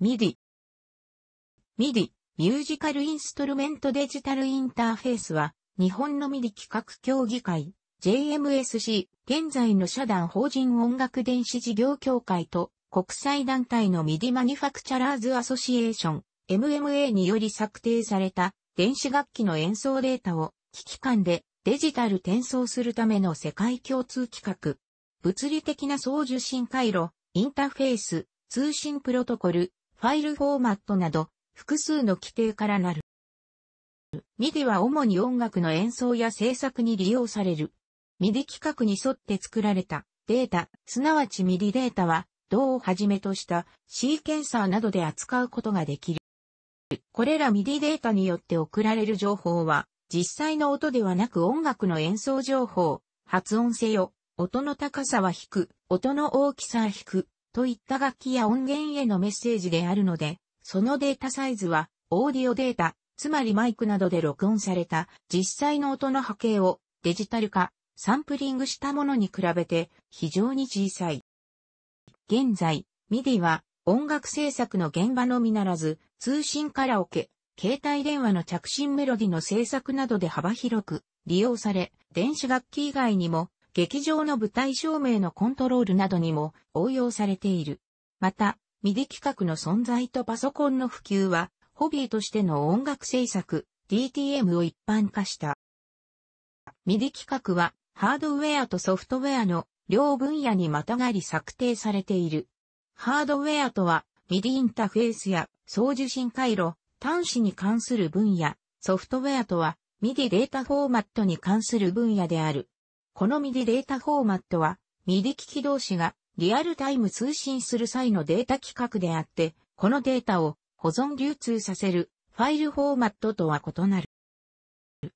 ミディ。ミディ、ミュージカルインストルメントデジタルインターフェースは、日本のミディ企画協議会、JMSC、現在の社団法人音楽電子事業協会と、国際団体のミディマニファクチャラーズアソシエーション、MMA により策定された、電子楽器の演奏データを、機器間でデジタル転送するための世界共通規格。物理的な送受信回路、インターフェース、通信プロトコル、ファイルフォーマットなど、複数の規定からなる。MIDI は主に音楽の演奏や制作に利用される。MIDI 規格に沿って作られたデータ、すなわち MIDI データは、銅をはじめとしたシーケンサーなどで扱うことができる。これら MIDI データによって送られる情報は、実際の音ではなく音楽の演奏情報、発音せよ、音の高さは低く、音の大きさは低く、といった楽器や音源へのメッセージであるので、そのデータサイズは、オーディオデータ、つまりマイクなどで録音された実際の音の波形をデジタル化、サンプリングしたものに比べて非常に小さい。現在、MIDI は音楽制作の現場のみならず、通信カラオケ、携帯電話の着信メロディの制作などで幅広く利用され、電子楽器以外にも劇場の舞台照明のコントロールなどにも応用されている。また、ミディ企画の存在とパソコンの普及は、ホビーとしての音楽制作、DTM を一般化した。ミディ企画は、ハードウェアとソフトウェアの両分野にまたがり策定されている。ハードウェアとは、ミディインターフェースや送受信回路、端子に関する分野、ソフトウェアとは、ミディデータフォーマットに関する分野である。この MIDI データフォーマットは、MIDI 機器同士がリアルタイム通信する際のデータ規格であって、このデータを保存流通させるファイルフォーマットとは異なる。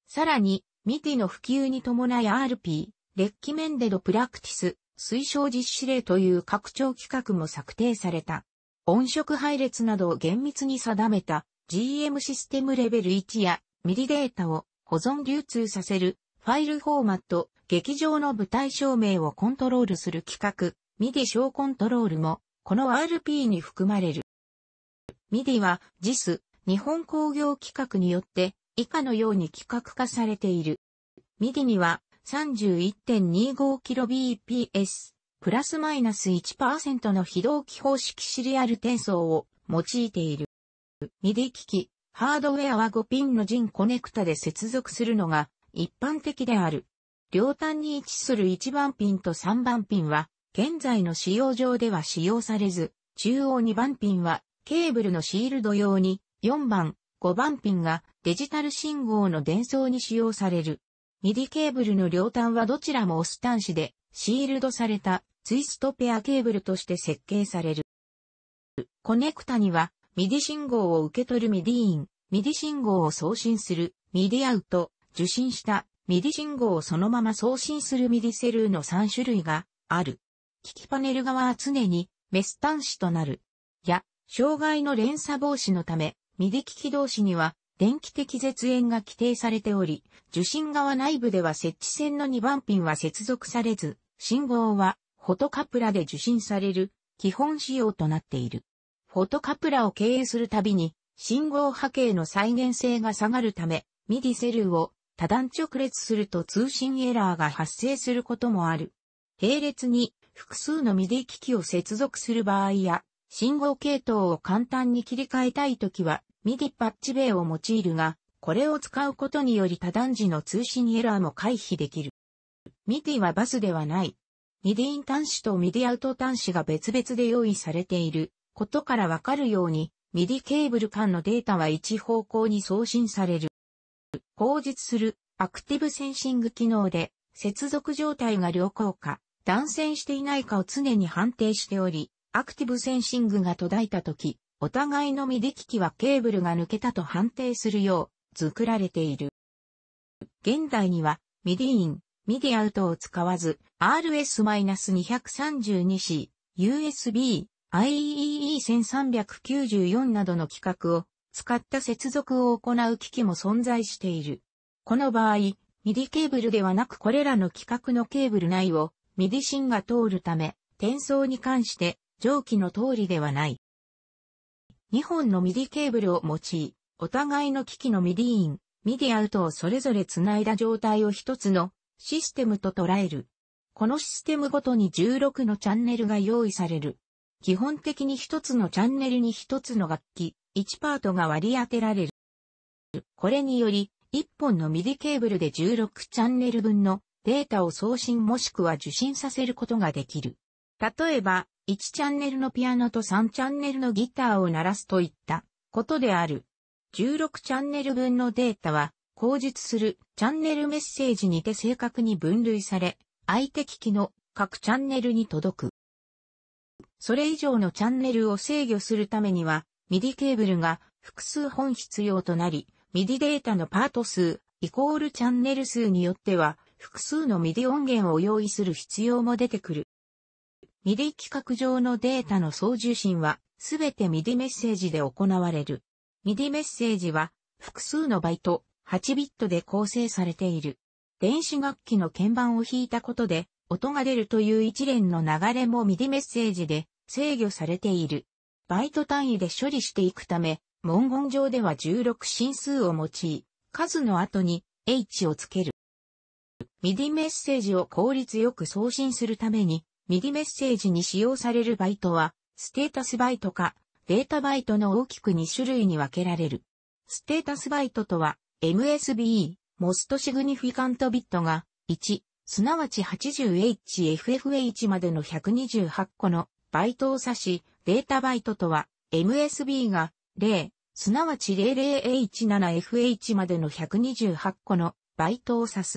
さらに、ミディの普及に伴い RP、レッキメンデドプラクティス、推奨実施例という拡張規格も策定された。音色配列などを厳密に定めた GM システムレベル1やミディデータを保存流通させるファイルフォーマット、劇場の舞台照明をコントロールする企画、MIDI 小コントロールも、この RP に含まれる。MIDI は JIS、日本工業規格によって、以下のように規格化されている。MIDI には 31.25kbps、プラスマイナス1%の非同期方式シリアル転送を用いている。MIDI 機器、ハードウェアは5ピンのジンコネクタで接続するのが一般的である。両端に位置する1番ピンと3番ピンは、現在の使用上では使用されず、中央2番ピンはケーブルのシールド用に4番、5番ピンがデジタル信号の伝送に使用される。ミディケーブルの両端はどちらもオス端子でシールドされたツイストペアケーブルとして設計される。コネクタにはミディ信号を受け取るミディイン、ミディ信号を送信するミディアウト、受信したミディ信号をそのまま送信するミディセルの3種類がある。機器パネル側は常にメス端子となる。や、障害の連鎖防止のため、ミディ機器同士には電気的絶縁が規定されており、受信側内部では設置線の2番ピンは接続されず、信号はフォトカプラで受信される基本仕様となっている。フォトカプラを経営するたびに信号波形の再現性が下がるため、ミディセルを多段直列すると通信エラーが発生することもある。並列に複数の MIDI 機器を接続する場合や、信号系統を簡単に切り替えたいときは、MIDI パッチベイを用いるが、これを使うことにより多段時の通信エラーも回避できる。MIDI はバスではない。MIDI イン端子と MIDI アウト端子が別々で用意されていることからわかるように、MIDI ケーブル間のデータは一方向に送信される。口述するアクティブセンシング機能で接続状態が良好か、断線していないかを常に判定しており、アクティブセンシングが途絶えた時、お互いのミディ機器はケーブルが抜けたと判定するよう作られている。現代には、ミディイン、ミディアウトを使わず、RS-232C、USB、IEEE1394 などの規格を使った接続を行う機器も存在している。この場合、ミディケーブルではなくこれらの規格のケーブル内をミディ芯が通るため、転送に関して上記の通りではない。2本のミディケーブルを用い、お互いの機器のミディイン、ミディアウトをそれぞれ繋いだ状態を一つのシステムと捉える。このシステムごとに16のチャンネルが用意される。基本的に一つのチャンネルに一つの楽器、1パートが割り当てられる。これにより、1本のミディケーブルで16チャンネル分のデータを送信もしくは受信させることができる。例えば、1チャンネルのピアノと3チャンネルのギターを鳴らすといったことである。16チャンネル分のデータは、口述するチャンネルメッセージにて正確に分類され、相手機器の各チャンネルに届く。それ以上のチャンネルを制御するためには、MIDI ケーブルが複数本必要となり、MIDI データのパート数、イコールチャンネル数によっては、複数の MIDI 音源を用意する必要も出てくる。MIDI 規格上のデータの送受信は、すべて MIDI メッセージで行われる。MIDI メッセージは、複数のバイト、8ビットで構成されている。電子楽器の鍵盤を弾いたことで、音が出るという一連の流れも MIDI メッセージで制御されている。バイト単位で処理していくため、文言上では16進数を用い、数の後に h をつける。ミディメッセージを効率よく送信するために、ミディメッセージに使用されるバイトは、ステータスバイトか、データバイトの大きく2種類に分けられる。ステータスバイトとは、MSB、モストシグニフィカントビットが、1、すなわち 80HFFH までの128個のバイトを指し、データバイトとは、MSB が0、すなわち 00H7FH までの128個のバイトを指す。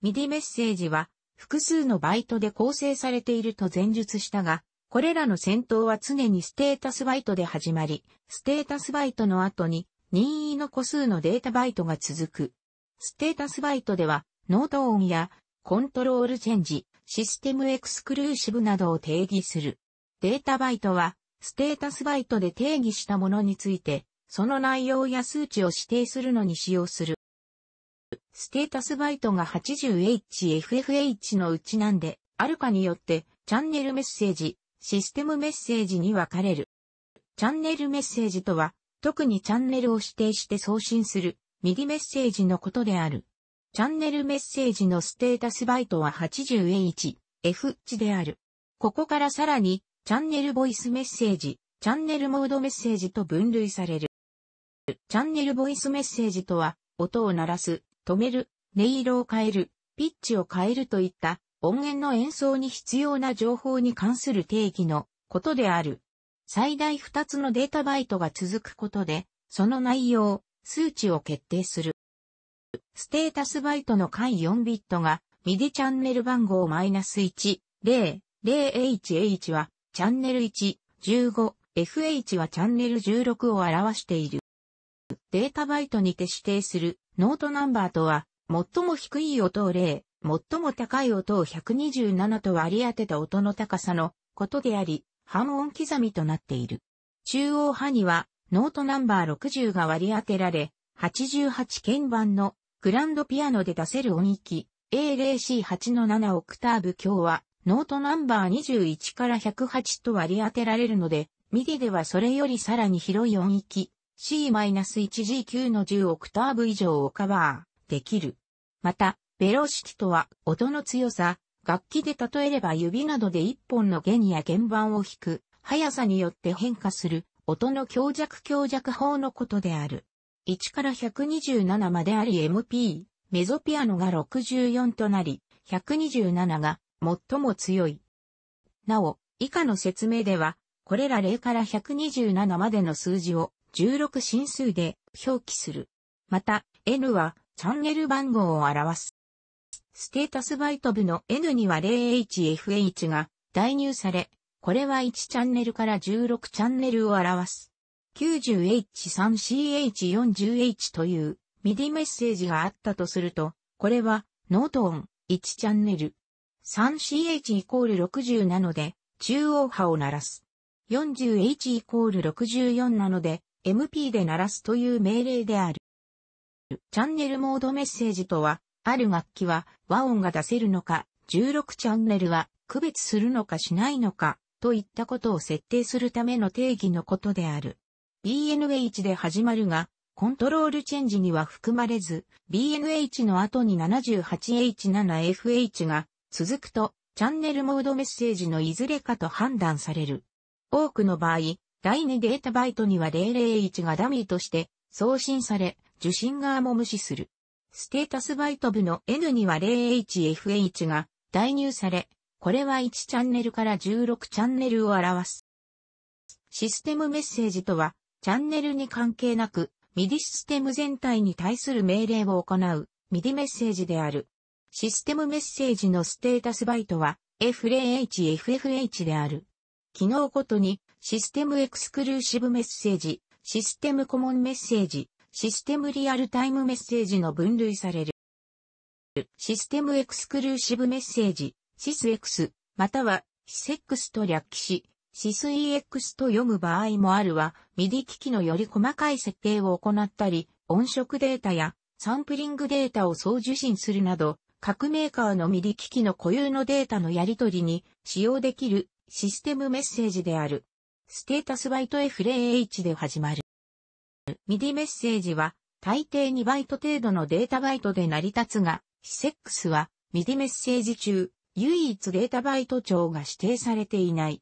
ミディメッセージは、複数のバイトで構成されていると前述したが、これらの戦闘は常にステータスバイトで始まり、ステータスバイトの後に任意の個数のデータバイトが続く。ステータスバイトでは、ノート音やコントロールチェンジ、システムエクスクルーシブなどを定義する。データバイトは、ステータスバイトで定義したものについて、その内容や数値を指定するのに使用する。ステータスバイトが 80HFFH のうちなんで、あるかによって、チャンネルメッセージ、システムメッセージに分かれる。チャンネルメッセージとは、特にチャンネルを指定して送信する、ミディメッセージのことである。チャンネルメッセージのステータスバイトは 80H、値である。ここからさらに、チャンネルボイスメッセージ、チャンネルモードメッセージと分類される。チャンネルボイスメッセージとは、音を鳴らす、止める、音色を変える、ピッチを変えるといった音源の演奏に必要な情報に関する定義のことである。最大2つのデータバイトが続くことで、その内容、数値を決定する。ステータスバイトの回4ビットが、ミディチャンネル番号1 0 0 h h は、チャンネル1、15、FH はチャンネル16を表している。データバイトにて指定するノートナンバーとは、最も低い音を0、最も高い音を127と割り当てた音の高さのことであり、半音刻みとなっている。中央波には、ノートナンバー60が割り当てられ、88鍵盤のグランドピアノで出せる音域 A0C8 の7オクターブ強はノートナンバー21から108と割り当てられるので、ミディではそれよりさらに広い音域 C-1G9 の10オクターブ以上をカバーできる。また、ベロシティとは音の強さ、楽器で例えれば指などで一本の弦や鍵盤を弾く、速さによって変化する、音の強弱強弱法のことである。1から127まであり MP、メゾピアノが64となり、127が最も強い。なお、以下の説明では、これら0から127までの数字を16進数で表記する。また、N はチャンネル番号を表す。ステータスバイト部の N には 0HFH が代入され、これは1チャンネルから16チャンネルを表す。90H3CH40H というミディメッセージがあったとすると、これはノートオン1チャンネル 3CH イコール60なので中央波を鳴らす。40H イコール64なので MP で鳴らすという命令である。チャンネルモードメッセージとは、ある楽器は和音が出せるのか、16チャンネルは区別するのかしないのか、といったことを設定するための定義のことである。BNH で始まるが、コントロールチェンジには含まれず、BNH の後に 78H7FH が続くと、チャンネルモードメッセージのいずれかと判断される。多くの場合、第2データバイトには0 0 h がダミーとして送信され、受信側も無視する。ステータスバイト部の N には 0HFH が代入され、これは1チャンネルから16チャンネルを表す。システムメッセージとは、チャンネルに関係なく、MIDI システム全体に対する命令を行う MIDI メッセージである。システムメッセージのステータスバイトは FLHFFH である。機能ごとにシステムエクスクルーシブメッセージ、システムコモンメッセージ、システムリアルタイムメッセージの分類される。システムエクスクルーシブメッセージ、スエク x またはセックスと略記し、シス EX と読む場合もあるは、ミディ機器のより細かい設定を行ったり、音色データやサンプリングデータを送受信するなど、各メーカーのミディ機器の固有のデータのやり取りに使用できるシステムメッセージである。ステータスバイト F0H で始まる。ミディメッセージは大抵2バイト程度のデータバイトで成り立つが、シセックスはミディメッセージ中、唯一データバイト長が指定されていない。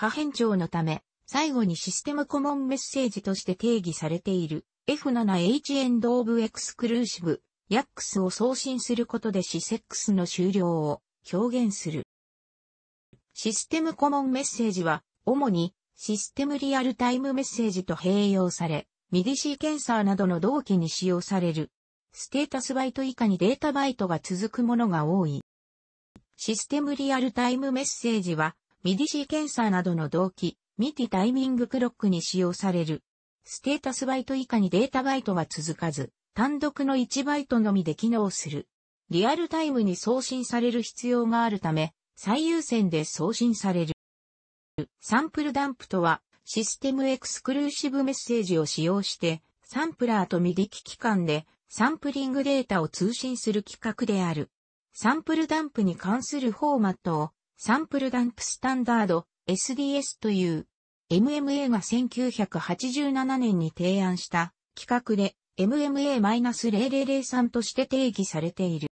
可変調のため、最後にシステムコモンメッセージとして定義されている F7H エンドオブエクスクルーシブ YAX を送信することでクスの終了を表現する。システムコモンメッセージは、主にシステムリアルタイムメッセージと併用され、ミディシーケンサーなどの同期に使用される。ステータスバイト以下にデータバイトが続くものが多い。システムリアルタイムメッセージは、ミディシーケンサーなどの動機、ミティタイミングクロックに使用される。ステータスバイト以下にデータバイトは続かず、単独の1バイトのみで機能する。リアルタイムに送信される必要があるため、最優先で送信される。サンプルダンプとは、システムエクスクルーシブメッセージを使用して、サンプラーとミディ機器間でサンプリングデータを通信する規格である。サンプルダンプに関するフォーマットをサンプルダンプスタンダード SDS という MMA が1987年に提案した企画で MMA-0003 として定義されている。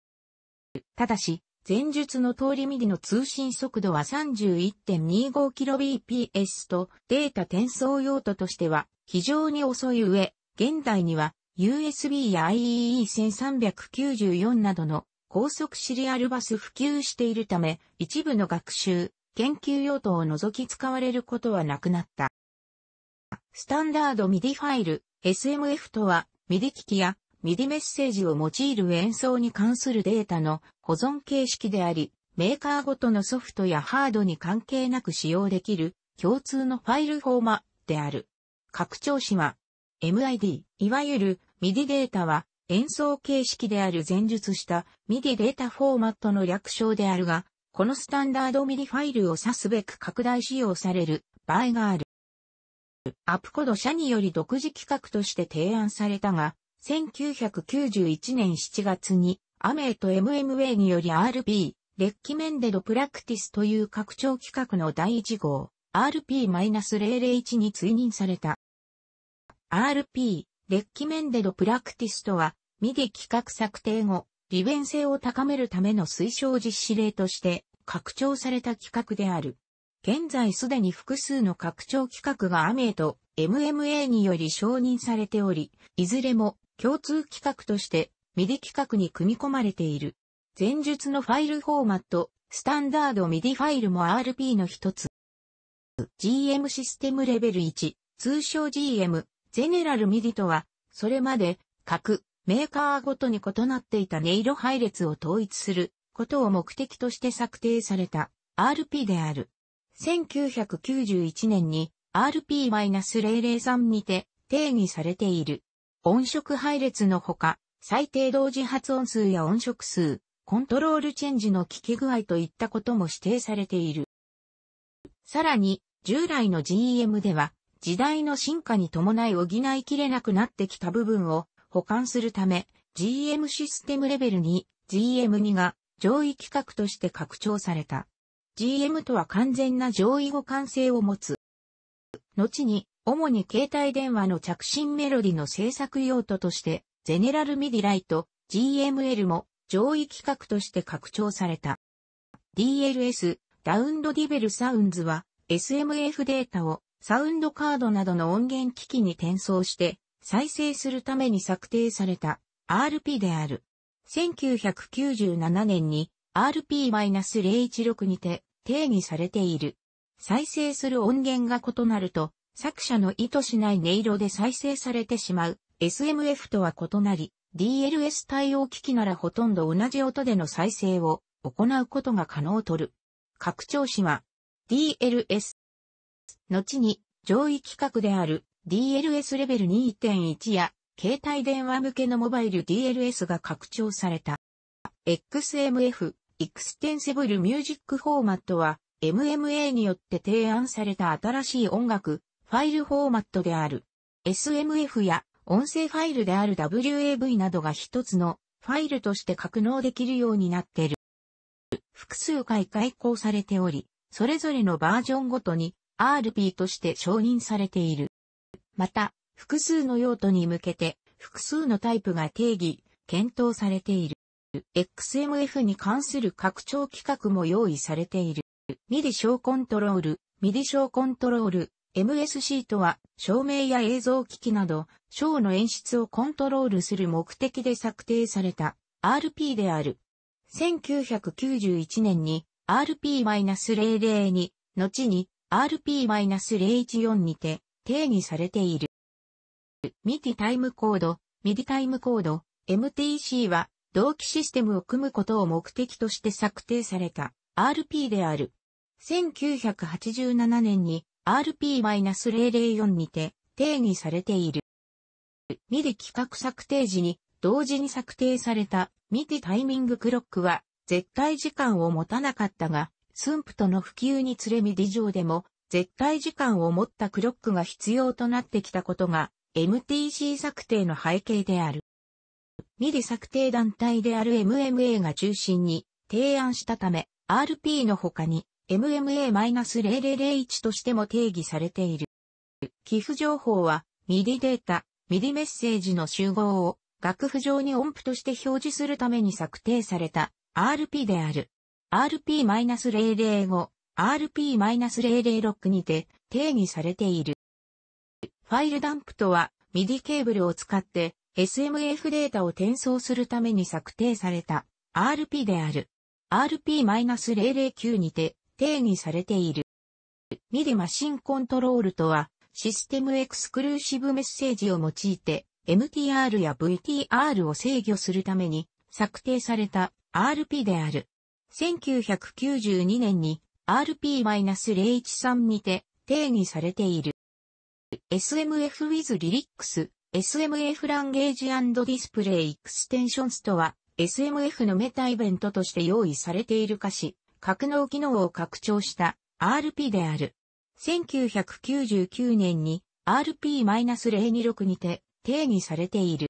ただし、前述の通りミリの通信速度は 31.25kbps とデータ転送用途としては非常に遅い上、現代には USB や IEE1394 などの高速シリアルバス普及しているため、一部の学習、研究用途を除き使われることはなくなった。スタンダード MIDI ファイル、SMF とは、MIDI 機器や MIDI メッセージを用いる演奏に関するデータの保存形式であり、メーカーごとのソフトやハードに関係なく使用できる共通のファイルフォーマである。拡張子は MID、いわゆる MIDI データは演奏形式である前述したミディデータフォーマットの略称であるが、このスタンダードミディファイルを指すべく拡大使用される場合がある。アプコド社により独自企画として提案されたが、1991年7月に、アメイと MMA により RP、レッキメンデドプラクティスという拡張企画の第1号、RP-001 に追認された。RP、レッキメンデドプラクティスとは、ミディ企画策定後、利便性を高めるための推奨実施例として拡張された企画である。現在すでに複数の拡張企画がアメイと MMA により承認されており、いずれも共通企画としてミディ企画に組み込まれている。前述のファイルフォーマット、スタンダードミディファイルも RP の一つ。GM システムレベル1、通称 GM、ゼネラルミディとは、それまで、各メーカーごとに異なっていた音色配列を統一することを目的として策定された RP である。1991年に RP-003 にて定義されている。音色配列のほか、最低同時発音数や音色数、コントロールチェンジの効き具合といったことも指定されている。さらに、従来の GM では、時代の進化に伴い補いきれなくなってきた部分を保管するため、GM システムレベルに GM2 が上位規格として拡張された。GM とは完全な上位互換性を持つ。後に、主に携帯電話の着信メロディの制作用途として、ゼネラルミディライト、GML も上位規格として拡張された。DLS、ダウンドディベルサウンズは SMF データをサウンドカードなどの音源機器に転送して再生するために策定された RP である。1997年に RP-016 にて定義されている。再生する音源が異なると作者の意図しない音色で再生されてしまう SMF とは異なり DLS 対応機器ならほとんど同じ音での再生を行うことが可能とる。拡張子は DLS 後に上位規格である DLS レベル2.1や携帯電話向けのモバイル DLS が拡張された。XMF、Extensible Music Format は MMA によって提案された新しい音楽、ファイルフォーマットである。SMF や音声ファイルである WAV などが一つのファイルとして格納できるようになっている。複数回開講されており、それぞれのバージョンごとに RP として承認されている。また、複数の用途に向けて、複数のタイプが定義、検討されている。XMF に関する拡張規格も用意されている。MIDI 小コントロール、MIDI 小コントロール、MSC とは、照明や映像機器など、ショーの演出をコントロールする目的で策定された RP である。1991年に RP-002、後に RP-014 にて定義されている。ミティタイムコード、ミディタイムコード、MTC は同期システムを組むことを目的として策定された RP である。1987年に RP-004 にて定義されている。ミディ企画策定時に同時に策定されたミティタイミングクロックは絶対時間を持たなかったが寸府との普及につれミディ上でも、絶対時間を持ったクロックが必要となってきたことが、MTC 策定の背景である。ミィ策定団体である MMA が中心に提案したため、RP の他に MMA-0001 としても定義されている。寄付情報は、ミディデータ、ミディメッセージの集合を、楽譜上に音符として表示するために策定された RP である。RP-005、RP-006 にて定義されている。ファイルダンプとは、MIDI ケーブルを使って SMF データを転送するために策定された RP である。RP-009 にて定義されている。MIDI マシンコントロールとは、システムエクスクルーシブメッセージを用いて MTR や VTR を制御するために策定された RP である。1992年に RP-013 にて定義されている。SMF with Lyrics SMF Language and Display Extensions とは SMF のメタイベントとして用意されている歌詞、格納機能を拡張した RP である。1999年に RP-026 にて定義されている。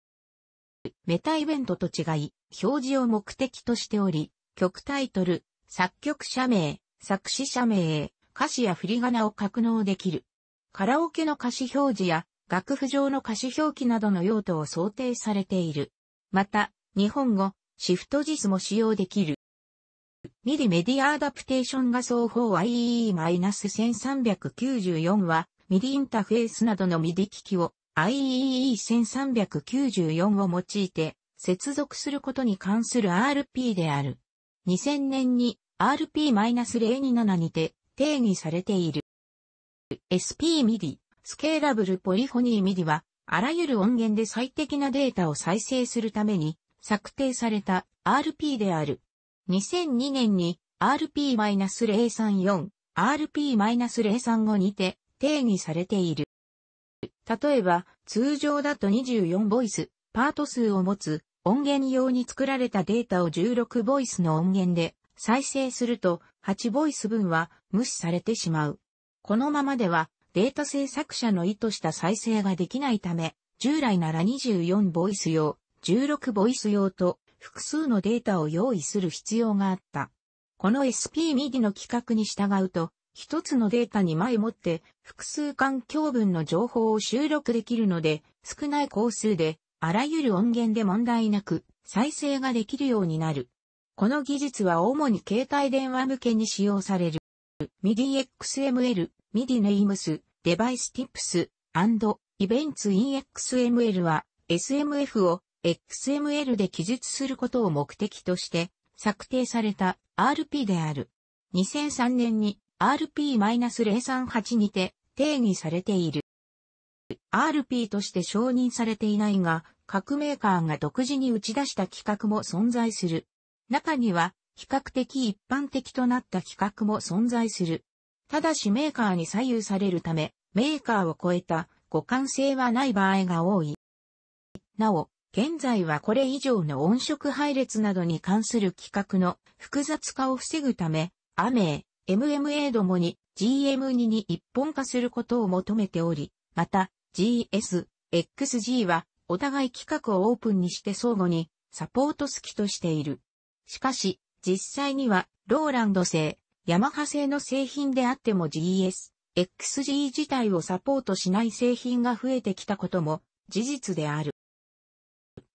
メタイベントと違い、表示を目的としており、曲タイトル、作曲者名、作詞者名、歌詞や振り仮名を格納できる。カラオケの歌詞表示や楽譜上の歌詞表記などの用途を想定されている。また、日本語、シフトジスも使用できる。ミディメディアアダプテーション画像法 IEE-1394 は、ミディインターフェースなどのミディ機器を IEE-1394 を用いて接続することに関する RP である。2000年に RP-027 にて定義されている。SP-MIDI、スケーラブルポリフォニー MIDI は、あらゆる音源で最適なデータを再生するために策定された RP である。2002年に RP-034、RP-035 にて定義されている。例えば、通常だと24ボイス、パート数を持つ音源用に作られたデータを16ボイスの音源で再生すると8ボイス分は無視されてしまう。このままではデータ制作者の意図した再生ができないため、従来なら24ボイス用、16ボイス用と複数のデータを用意する必要があった。この SPMIDI の規格に従うと、一つのデータに前もって複数環境分の情報を収録できるので、少ない工数であらゆる音源で問題なく再生ができるようになる。この技術は主に携帯電話向けに使用される。MIDI-XML、MIDI-NAMES、DeviceTips、and Events in XML は SMF を XML で記述することを目的として策定された RP である。2003年に RP-038 にて定義されている。RP として承認されていないが、各メーカーが独自に打ち出した企画も存在する。中には、比較的一般的となった企画も存在する。ただしメーカーに左右されるため、メーカーを超えた互換性はない場合が多い。なお、現在はこれ以上の音色配列などに関する企画の複雑化を防ぐため、アメー、MMA どもに GM2 に一本化することを求めており、また GS、XG はお互い企画をオープンにして相互にサポート好きとしている。しかし、実際には、ローランド製、ヤマハ製の製品であっても GS、XG 自体をサポートしない製品が増えてきたことも事実である。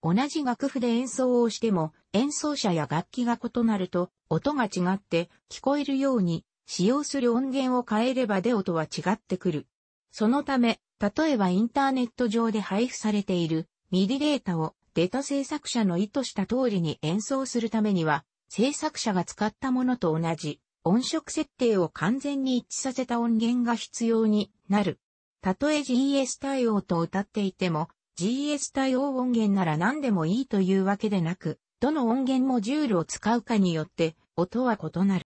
同じ楽譜で演奏をしても演奏者や楽器が異なると音が違って聞こえるように使用する音源を変えれば出音は違ってくる。そのため例えばインターネット上で配布されているミディデータをデータ制作者の意図した通りに演奏するためには、制作者が使ったものと同じ音色設定を完全に一致させた音源が必要になる。たとえ GS 対応と歌っていても、GS 対応音源なら何でもいいというわけでなく、どの音源モジュールを使うかによって音は異なる。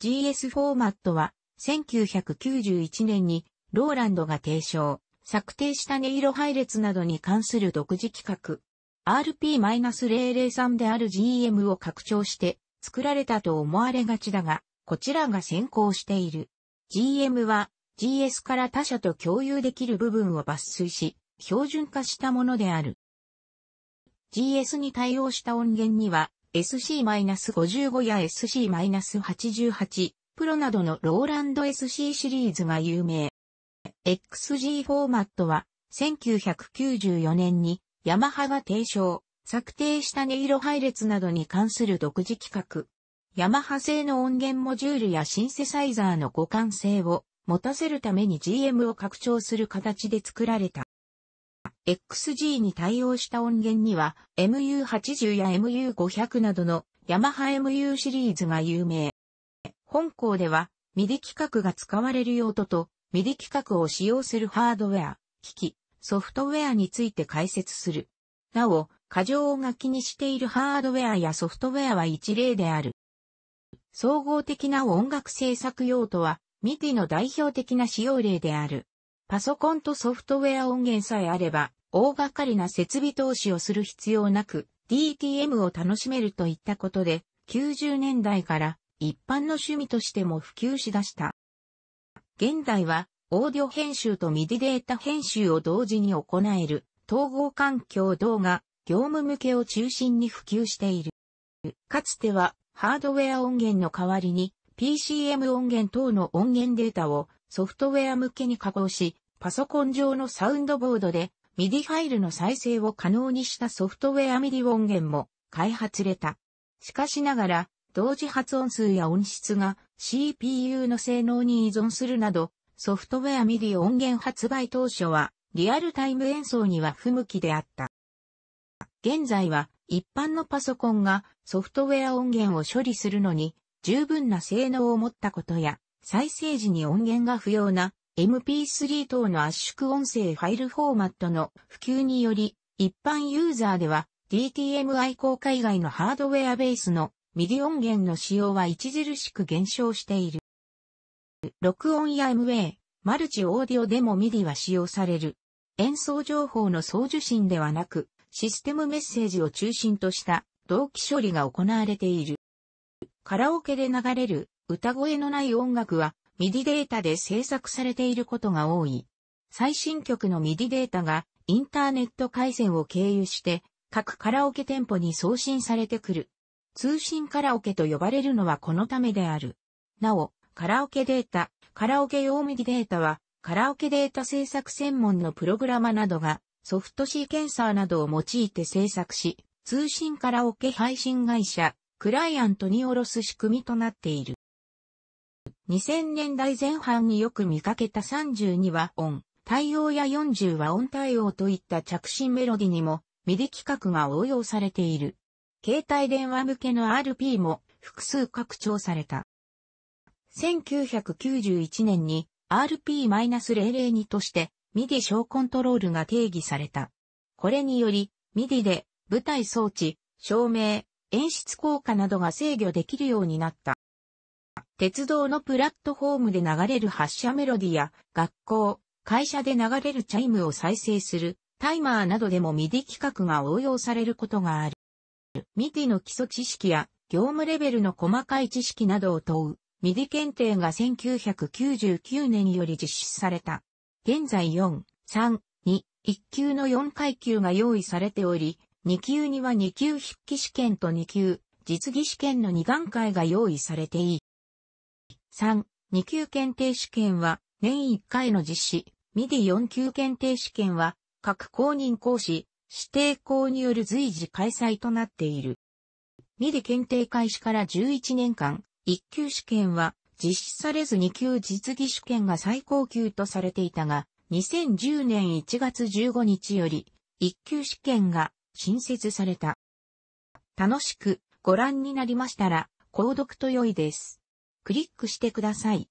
GS フォーマットは1991年にローランドが提唱、策定した音色配列などに関する独自企画、RP-003 である GM を拡張して作られたと思われがちだが、こちらが先行している。GM は GS から他社と共有できる部分を抜粋し、標準化したものである。GS に対応した音源には SC-55 や SC-88 プロなどのローランド SC シリーズが有名。XG フォーマットは、1994年にヤマハが提唱、策定した音色配列などに関する独自規格。ヤマハ製の音源モジュールやシンセサイザーの互換性を持たせるために GM を拡張する形で作られた。XG に対応した音源には MU80 や MU500 などのヤマハ MU シリーズが有名。本校では、ミディ規格が使われる用途とミディ企規格を使用するハードウェア、機器、ソフトウェアについて解説する。なお、過剰を楽気にしているハードウェアやソフトウェアは一例である。総合的な音楽制作用途は、ミディの代表的な使用例である。パソコンとソフトウェア音源さえあれば、大掛かりな設備投資をする必要なく、DTM を楽しめるといったことで、90年代から一般の趣味としても普及しだした。現代は、オーディオ編集とミディデータ編集を同時に行える、統合環境動画、業務向けを中心に普及している。かつては、ハードウェア音源の代わりに、PCM 音源等の音源データをソフトウェア向けに加工し、パソコン上のサウンドボードで、MIDI ファイルの再生を可能にしたソフトウェアミディ音源も開発れた。しかしながら、同時発音数や音質が CPU の性能に依存するなど、ソフトウェアミディ音源発売当初は、リアルタイム演奏には不向きであった。現在は、一般のパソコンがソフトウェア音源を処理するのに十分な性能を持ったことや、再生時に音源が不要な MP3 等の圧縮音声ファイルフォーマットの普及により、一般ユーザーでは DTMI 効果以外のハードウェアベースのミディ音源の使用は著しく減少している。録音や MA、マルチオーディオでもミディは使用される。演奏情報の送受信ではなく、システムメッセージを中心とした同期処理が行われている。カラオケで流れる歌声のない音楽はミディデータで制作されていることが多い。最新曲のミディデータがインターネット回線を経由して各カラオケ店舗に送信されてくる。通信カラオケと呼ばれるのはこのためである。なお、カラオケデータ、カラオケ用ミディデータは、カラオケデータ制作専門のプログラマなどが、ソフトシーケンサーなどを用いて制作し、通信カラオケ配信会社、クライアントにおろす仕組みとなっている。2000年代前半によく見かけた32は音、対応や40は音対応といった着信メロディにも、ミディ規格が応用されている。携帯電話向けの RP も複数拡張された。1991年に RP-002 として MIDI 小コントロールが定義された。これにより MIDI で舞台装置、照明、演出効果などが制御できるようになった。鉄道のプラットフォームで流れる発車メロディや学校、会社で流れるチャイムを再生するタイマーなどでも MIDI 規格が応用されることがある。ミディの基礎知識や業務レベルの細かい知識などを問う、ミディ検定が1999年より実施された。現在4、3、2、1級の4階級が用意されており、2級には2級筆記試験と2級、実技試験の2段階が用意されていい。3、2級検定試験は年1回の実施、ミディ4級検定試験は各公認講師、指定校による随時開催となっている。ミリ検定開始から11年間、1級試験は実施されず2級実技試験が最高級とされていたが、2010年1月15日より、1級試験が新設された。楽しくご覧になりましたら、購読と良いです。クリックしてください。